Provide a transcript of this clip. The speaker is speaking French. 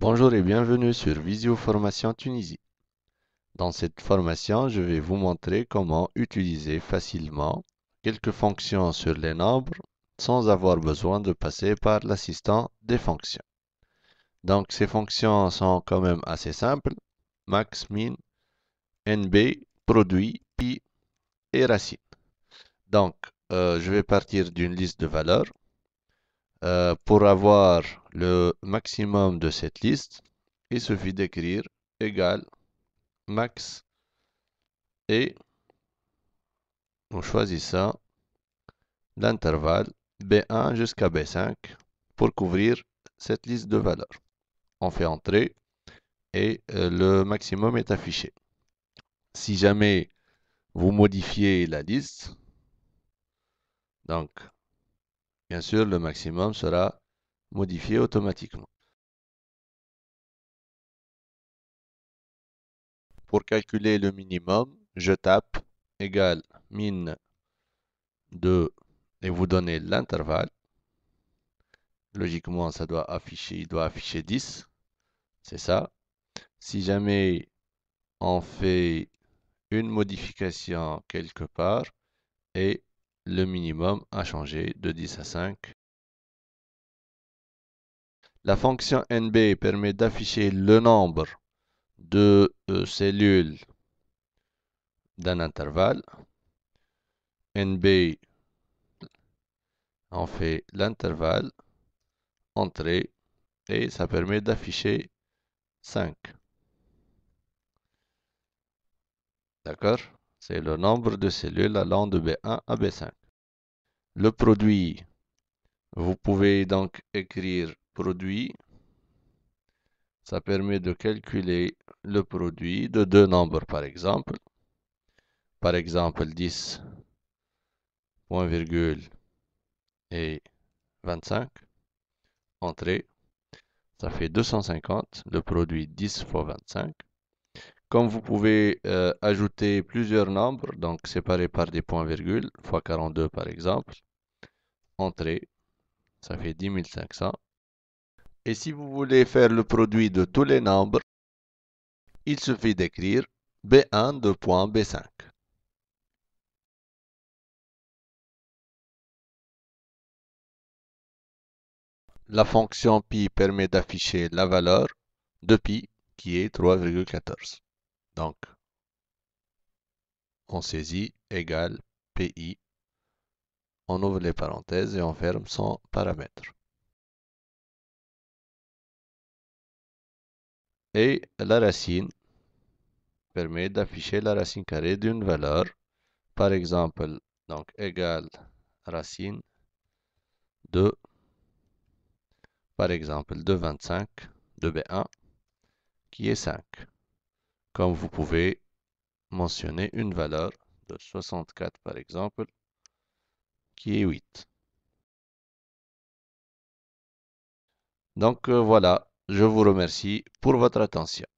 Bonjour et bienvenue sur Visio Formation Tunisie. Dans cette formation, je vais vous montrer comment utiliser facilement quelques fonctions sur les nombres sans avoir besoin de passer par l'assistant des fonctions. Donc ces fonctions sont quand même assez simples. Max, min, nb, produit, pi et racine. Donc euh, je vais partir d'une liste de valeurs euh, pour avoir le maximum de cette liste, il suffit d'écrire égal max et on choisit ça, l'intervalle B1 jusqu'à B5 pour couvrir cette liste de valeurs. On fait entrer et euh, le maximum est affiché. Si jamais vous modifiez la liste, donc Bien sûr, le maximum sera modifié automatiquement. Pour calculer le minimum, je tape égal min 2 et vous donnez l'intervalle. Logiquement, ça doit afficher, il doit afficher 10. C'est ça. Si jamais on fait une modification quelque part et le minimum a changé de 10 à 5. La fonction NB permet d'afficher le nombre de euh, cellules d'un intervalle. NB, on fait l'intervalle, entrée, et ça permet d'afficher 5. D'accord c'est le nombre de cellules allant de B1 à B5. Le produit, vous pouvez donc écrire produit. Ça permet de calculer le produit de deux nombres, par exemple. Par exemple, 10, virgule et 25, entrée. Ça fait 250, le produit 10 fois 25. Comme vous pouvez euh, ajouter plusieurs nombres, donc séparés par des points-virgules, fois 42 par exemple, entrée, ça fait 10 500. Et si vous voulez faire le produit de tous les nombres, il suffit d'écrire B1 de point B5. La fonction pi permet d'afficher la valeur de pi qui est 3,14. Donc, on saisit égal PI. On ouvre les parenthèses et on ferme son paramètre. Et la racine permet d'afficher la racine carrée d'une valeur. Par exemple, donc égale racine de, par exemple, de 25 de B1 qui est 5. Comme vous pouvez mentionner une valeur de 64 par exemple, qui est 8. Donc euh, voilà, je vous remercie pour votre attention.